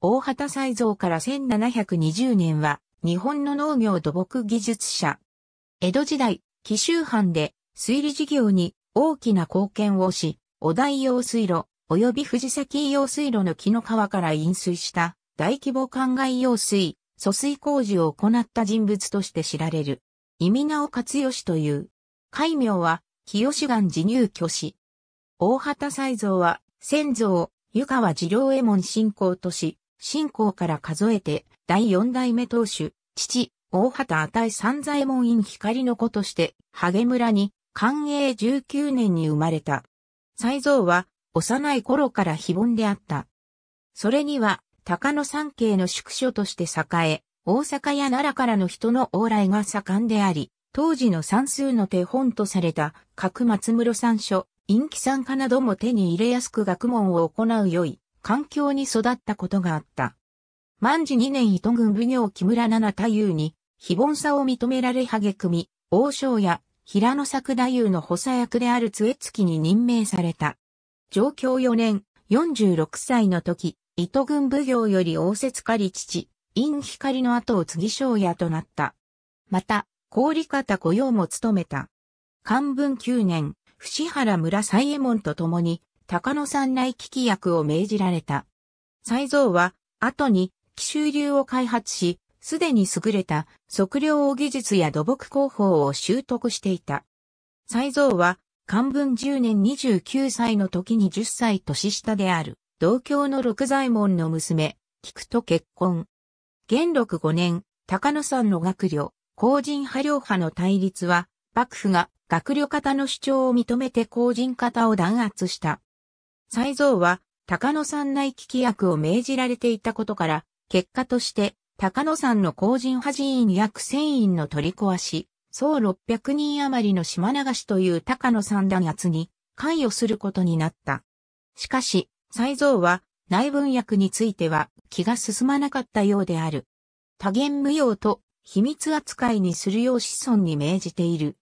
大畑再蔵から1720年は、日本の農業土木技術者。江戸時代、紀州藩で水利事業に大きな貢献をし、お台用水路、及び藤崎用水路の木の川から引水した大規模灌漑用水、疎水工事を行った人物として知られる。意味直勝義という。戒名は、清願寺入居士。大畑斎蔵は、先蔵、湯川治療右衛門信仰とし、信仰から数えて、第四代目当主、父、大畑与三左衛門院光の子として、ハゲ村に、寛永19年に生まれた。才蔵は、幼い頃から非凡であった。それには、高野山系の宿所として栄え、大阪や奈良からの人の往来が盛んであり、当時の算数の手本とされた、各松室山書、陰気参加なども手に入れやすく学問を行う良い、環境に育ったことがあった。万治2年糸軍奉行木村七太夫に、非凡さを認められ励み、王将や平野作太夫の補佐役である杖月に任命された。上京4年、46歳の時、糸軍奉行より応接狩り父、陰光の後を継ぎ将屋となった。また、氷方御用も務めた。漢文9年、伏原村西右衛門と共に、高野山内危機役を命じられた。斎蔵は、後に、奇襲流を開発し、すでに優れた測量技術や土木工法を習得していた。斎蔵は、漢文10年29歳の時に10歳年下である、同郷の六左衛門の娘、菊と結婚。元禄5年、高野山の学旅、公人派領派の対立は、幕府が学旅方の主張を認めて公人方を弾圧した。再造は高野山内聞き役を命じられていたことから、結果として高野山の工人派人員約1000の取り壊し、総600人余りの島流しという高野山弾圧に関与することになった。しかし、再造は内文役については気が進まなかったようである。多元無用と秘密扱いにするよう子孫に命じている。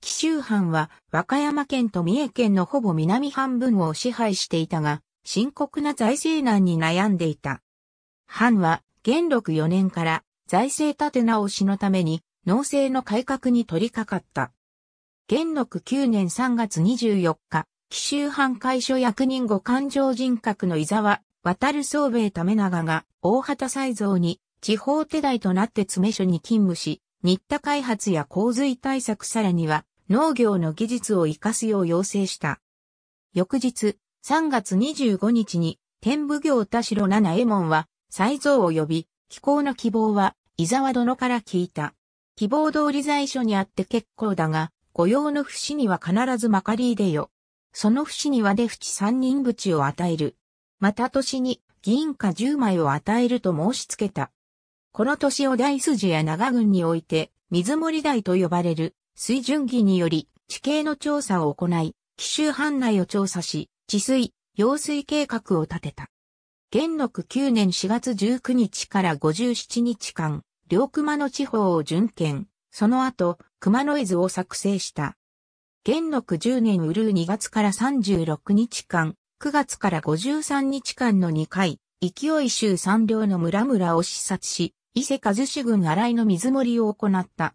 紀州藩は和歌山県と三重県のほぼ南半分を支配していたが、深刻な財政難に悩んでいた。藩は元禄4年から財政立て直しのために農政の改革に取り掛かった。元禄9年3月24日、紀州藩会所役人後勘定人格の伊沢、渡る総兵衛為長が大畑斎蔵に地方手代となって詰所に勤務し、新田開発や洪水対策さらには農業の技術を活かすよう要請した。翌日、3月25日に天武行田代七右衛門は再造を呼び、気候の希望は伊沢殿から聞いた。希望通り在所にあって結構だが、御用の節には必ずまかりいでよ。その節には出淵三人淵を与える。また年に銀貨十枚を与えると申し付けた。この年を大筋や長郡において、水森台と呼ばれる水準儀により地形の調査を行い、紀州藩内を調査し、治水、用水計画を立てた。元禄9年4月19日から57日間、両熊野地方を巡検、その後、熊野絵図を作成した。元禄10年うるう2月から36日間、9月から53日間の2回、勢い州三両の村々を視察し、伊勢和志軍荒井の水盛りを行った。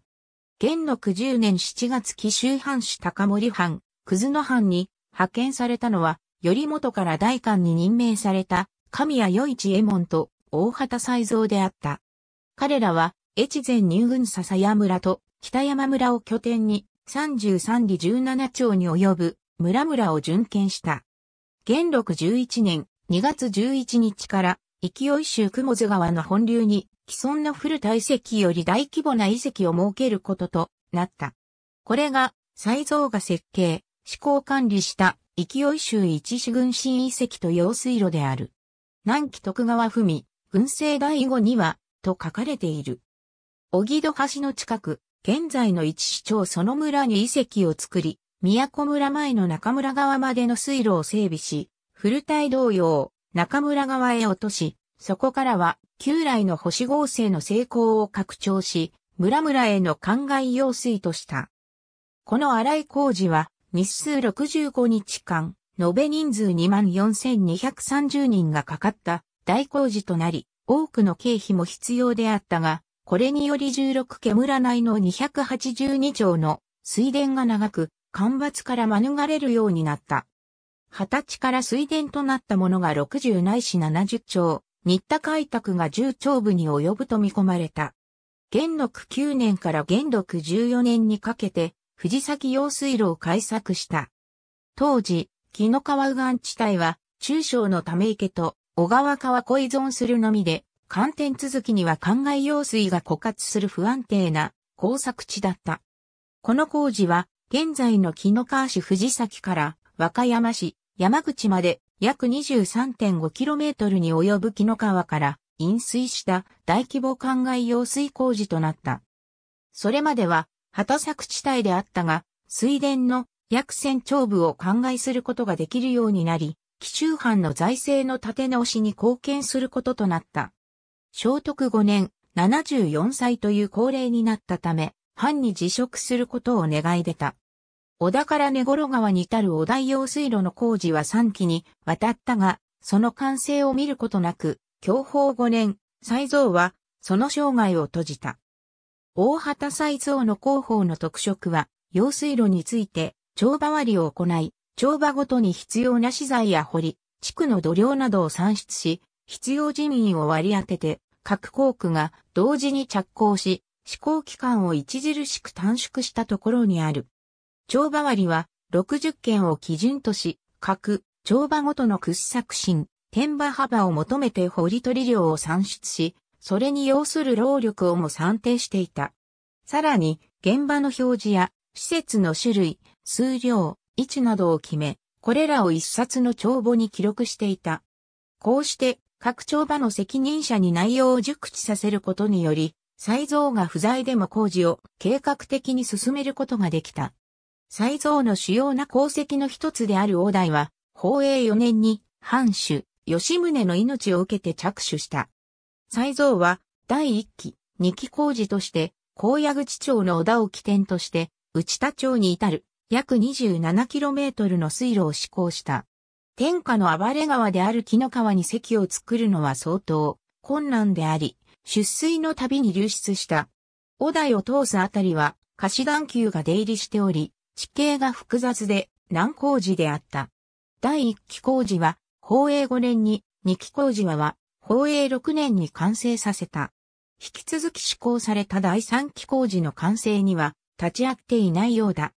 元禄十年七月紀州藩主高森藩、葛野藩に派遣されたのは、頼元から大官に任命された神谷与一右衛門と大畑斎蔵であった。彼らは、越前入軍笹谷村と北山村を拠点に三十三里十七町に及ぶ村々を巡検した。元禄十一年二月十一日から勢い州雲津川の本流に既存の古田遺跡より大規模な遺跡を設けることとなった。これが、再造が設計、施考管理した勢い州一市軍新遺跡と用水路である。南紀徳川文、軍政第五には、と書かれている。小木戸橋の近く、現在の一市町その村に遺跡を作り、都村前の中村川までの水路を整備し、古体同様、中村川へ落とし、そこからは、旧来の星合成の成功を拡張し、村々への灌漑用水とした。この荒井工事は、日数65日間、延べ人数24,230人がかかった大工事となり、多くの経費も必要であったが、これにより16家村内の282町の水田が長く、干ばつから免れるようになった。二十歳から水田となったものが60ないし70町、新田開拓が重長部に及ぶと見込まれた。元禄9年から元禄14年にかけて、藤崎用水路を開削した。当時、木の川右岸地帯は、中小のため池と小川川湖依存するのみで、寒天続きには灌漑用水が枯渇する不安定な工作地だった。この工事は、現在の木の川市藤崎から和歌山市、山口まで約 23.5km に及ぶ木の川から飲水した大規模灌漑用水工事となった。それまでは畑作地帯であったが、水田の約1000丁部を灌漑することができるようになり、紀州藩の財政の立て直しに貢献することとなった。聖徳5年、74歳という高齢になったため、藩に辞職することを願い出た。小田から根頃川に至る小田用水路の工事は3期に渡ったが、その完成を見ることなく、享保5年、再造は、その生涯を閉じた。大畑再造の広報の特色は、用水路について、帳場割りを行い、帳場ごとに必要な資材や掘り、地区の土量などを算出し、必要人員を割り当てて、各工区が同時に着工し、施行期間を著しく短縮したところにある。帳場割は60件を基準とし、各帳場ごとの掘削進、天場幅を求めて掘り取り量を算出し、それに要する労力をも算定していた。さらに、現場の表示や、施設の種類、数量、位置などを決め、これらを一冊の帳簿に記録していた。こうして、各帳場の責任者に内容を熟知させることにより、再造が不在でも工事を計画的に進めることができた。再造の主要な功績の一つである大台は、宝永4年に、藩主、吉宗の命を受けて着手した。再造は、第1期、2期工事として、高野口町の小田を起点として、内田町に至る、約 27km の水路を施行した。天下の暴れ川である木の川に堰を作るのは相当困難であり、出水の度に流出した。小台を通すあたりは、貸し段丘が出入りしており、地形が複雑で難工事であった。第1期工事は、宝永5年に、2期工事はは、宝永6年に完成させた。引き続き施行された第3期工事の完成には、立ち会っていないようだ。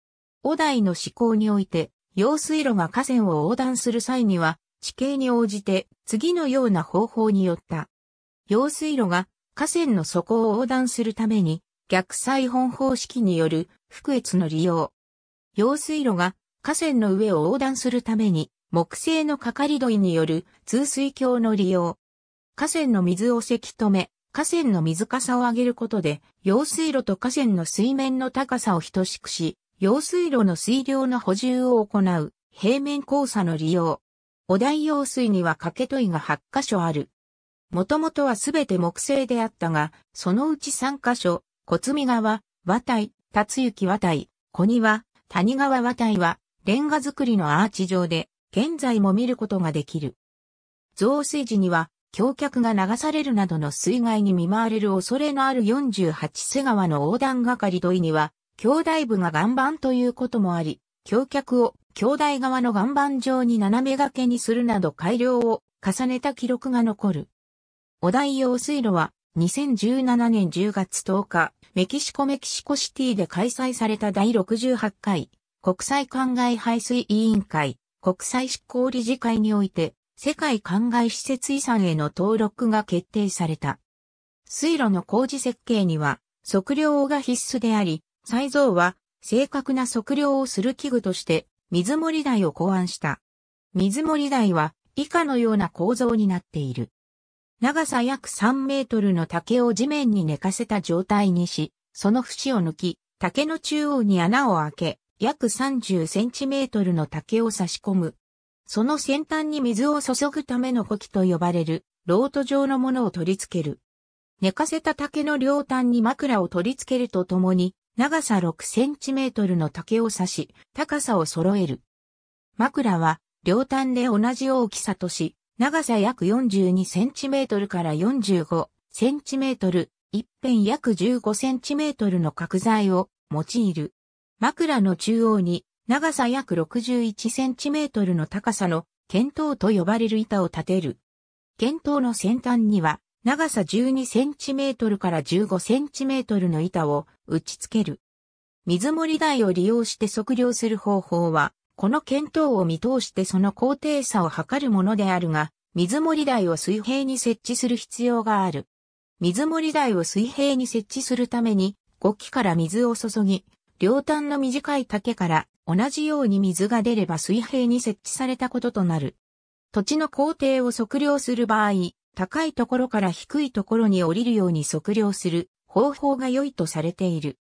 お題の施行において、用水路が河川を横断する際には、地形に応じて次のような方法によった。用水路が河川の底を横断するために、逆再本方式による腹越の利用、用水路が河川の上を横断するために木製の係りによる通水橋の利用。河川の水をせき止め、河川の水かさを上げることで、用水路と河川の水面の高さを等しくし、用水路の水量の補充を行う平面交差の利用。お題用水には掛け問いが8箇所ある。もともとはすべて木製であったが、そのうち3箇所、小積川、和体、辰行和体、小庭、谷川和体は、レンガ造りのアーチ状で、現在も見ることができる。増水時には、橋脚が流されるなどの水害に見舞われる恐れのある48瀬川の横断係土井には、兄弟部が岩盤ということもあり、橋脚を兄弟側の岩盤状に斜め掛けにするなど改良を重ねた記録が残る。お題用水路は2017年10月10日、メキシコメキシコシティで開催された第68回国際灌漑排水委員会国際執行理事会において世界灌漑施設遺産への登録が決定された。水路の工事設計には測量が必須であり、再造は正確な測量をする器具として水盛り台を考案した。水盛り台は以下のような構造になっている。長さ約3メートルの竹を地面に寝かせた状態にし、その節を抜き、竹の中央に穴を開け、約30センチメートルの竹を差し込む。その先端に水を注ぐための呼気と呼ばれる、ロート状のものを取り付ける。寝かせた竹の両端に枕を取り付けるとともに、長さ6センチメートルの竹を刺し、高さを揃える。枕は、両端で同じ大きさとし、長さ約42センチメートルから45センチメートル、一辺約15センチメートルの角材を用いる。枕の中央に長さ約61センチメートルの高さの剣刀と呼ばれる板を立てる。剣刀の先端には長さ12センチメートルから15センチメートルの板を打ち付ける。水盛り台を利用して測量する方法はこの検討を見通してその高低差を測るものであるが、水盛台を水平に設置する必要がある。水盛台を水平に設置するために、5基から水を注ぎ、両端の短い竹から同じように水が出れば水平に設置されたこととなる。土地の工程を測量する場合、高いところから低いところに降りるように測量する方法が良いとされている。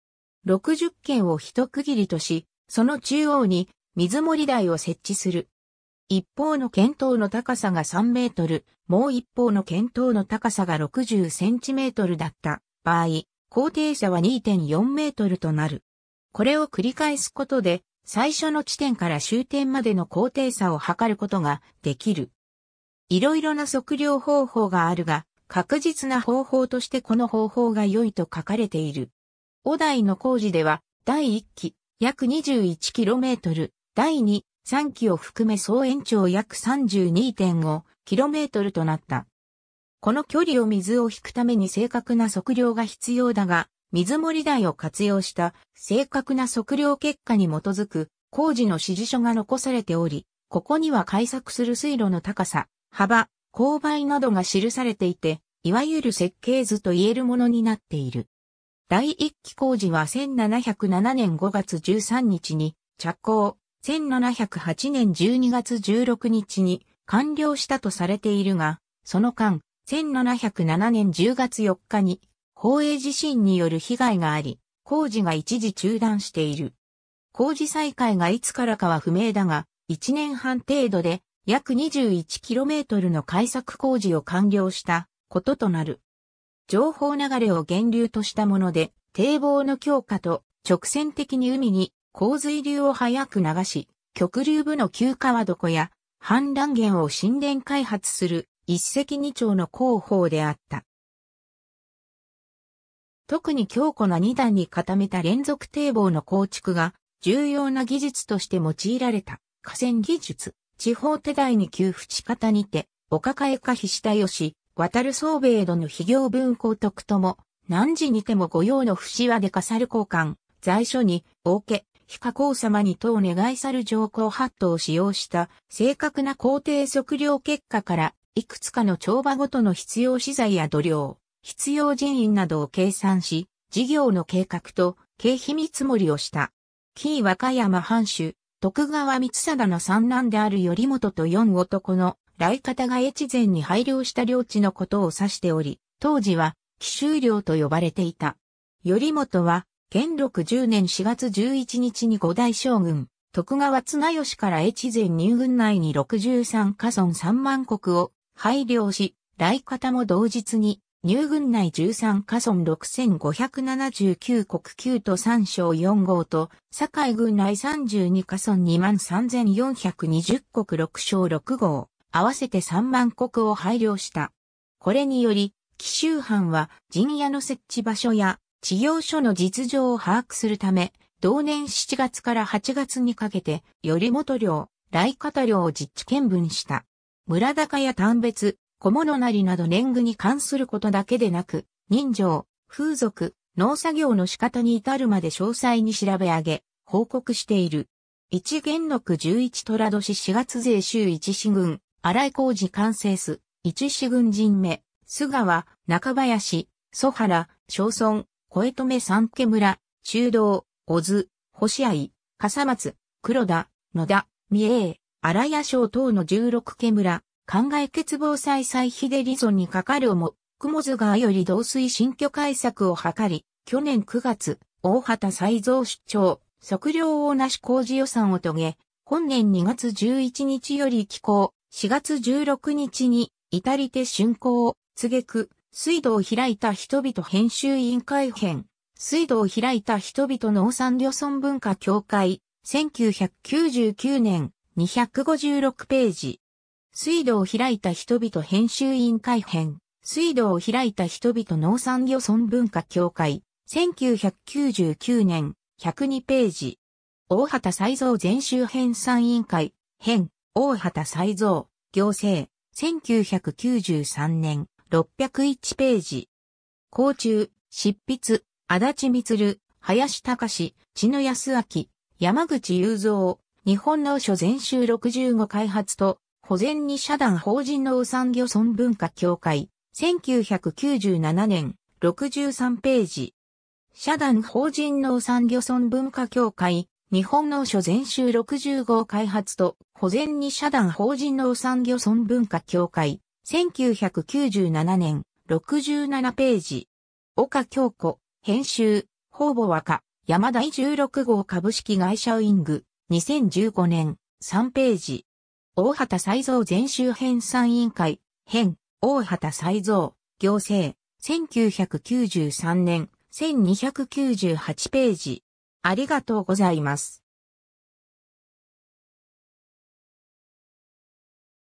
60件を一区切りとし、その中央に水盛台を設置する。一方の剣塔の高さが3メートル、もう一方の剣塔の高さが60センチメートルだった場合、高低差は2.4メートルとなる。これを繰り返すことで、最初の地点から終点までの高低差を測ることができる。いろいろな測量方法があるが、確実な方法としてこの方法が良いと書かれている。お台の工事では、第1期、約 21km、第2、3期を含め総延長約 32.5km となった。この距離を水を引くために正確な測量が必要だが、水盛台を活用した正確な測量結果に基づく工事の指示書が残されており、ここには開削する水路の高さ、幅、勾配などが記されていて、いわゆる設計図と言えるものになっている。第一期工事は1707年5月13日に着工、1708年12月16日に完了したとされているが、その間、1707年10月4日に、宝永地震による被害があり、工事が一時中断している。工事再開がいつからかは不明だが、1年半程度で約 21km の改作工事を完了したこととなる。情報流れを源流としたもので、堤防の強化と直線的に海に洪水流を早く流し、極流部の旧川床や氾濫源を神殿開発する一石二鳥の広報であった。特に強固な二段に固めた連続堤防の構築が重要な技術として用いられた河川技術、地方手代に給付方にて、お抱えか日田義、よし、渡る総兵衛の非行文公徳とも、何時にても御用の節はでかさる交換、在所に、お受け、加皇様に当願い去る上皇ハットを使用した正確な皇帝測量結果から、いくつかの帳場ごとの必要資材や土量、必要人員などを計算し、事業の計画と経費見積もりをした。紀伊和歌山藩主、徳川光貞の三男である頼元と四男の来方が越前に配慮した領地のことを指しており、当時は、奇襲領と呼ばれていた。頼元は、元禄十年四月十一日に五代将軍、徳川綱吉から越前入軍内に六十三家村三万国を配慮し、来方も同日に、入軍内十三家村六千五百七十九国九都三省四号と、堺軍内三十二家村二万三千四百二十国六省六号、合わせて三万国を配慮した。これにより、紀州藩は陣屋の設置場所や事業所の実情を把握するため、同年7月から8月にかけて、頼元領、来方領を実地見分した。村高や丹別、小物なりなど年貢に関することだけでなく、人情、風俗、農作業の仕方に至るまで詳細に調べ上げ、報告している。一元禄十一虎年四月税州一四軍、荒井工事完成す、一四軍人目、菅は、中林、蘇原、小村、小江留三家村、修道、小津、星合、笠松、黒田、野田、三重、荒谷省等の十六家村、考え欠乏再再秀里村にかかるも、雲津川より同水新居改作を図り、去年9月、大畑再造出張、測量をなし工事予算を遂げ、本年2月11日より寄港、4月16日に、至りて竣工を告げく、水道を開いた人々編集委員会編、水道を開いた人々農産漁村文化協会、1999年、256ページ。水道を開いた人々編集委員会編、水道を開いた人々農産漁村文化協会、1999年、102ページ。大畑再造全集編参委員会、編、大畑再造、行政、1993年、601ページ。甲中、執筆、足立光、林隆、千野康明、山口雄三、日本の書全集65開発と、保全に社団法人の産漁村文化協会、1997年、63ページ。社団法人の産漁村文化協会、日本の書全集65開発と、保全に社団法人の産漁村文化協会、1997年、67ページ。岡京子、編集、方母若、山田16号株式会社ウィング、2015年、3ページ。大畑再造全集編参委員会、編、大畑再造、行政、1993年、1298ページ。ありがとうございます。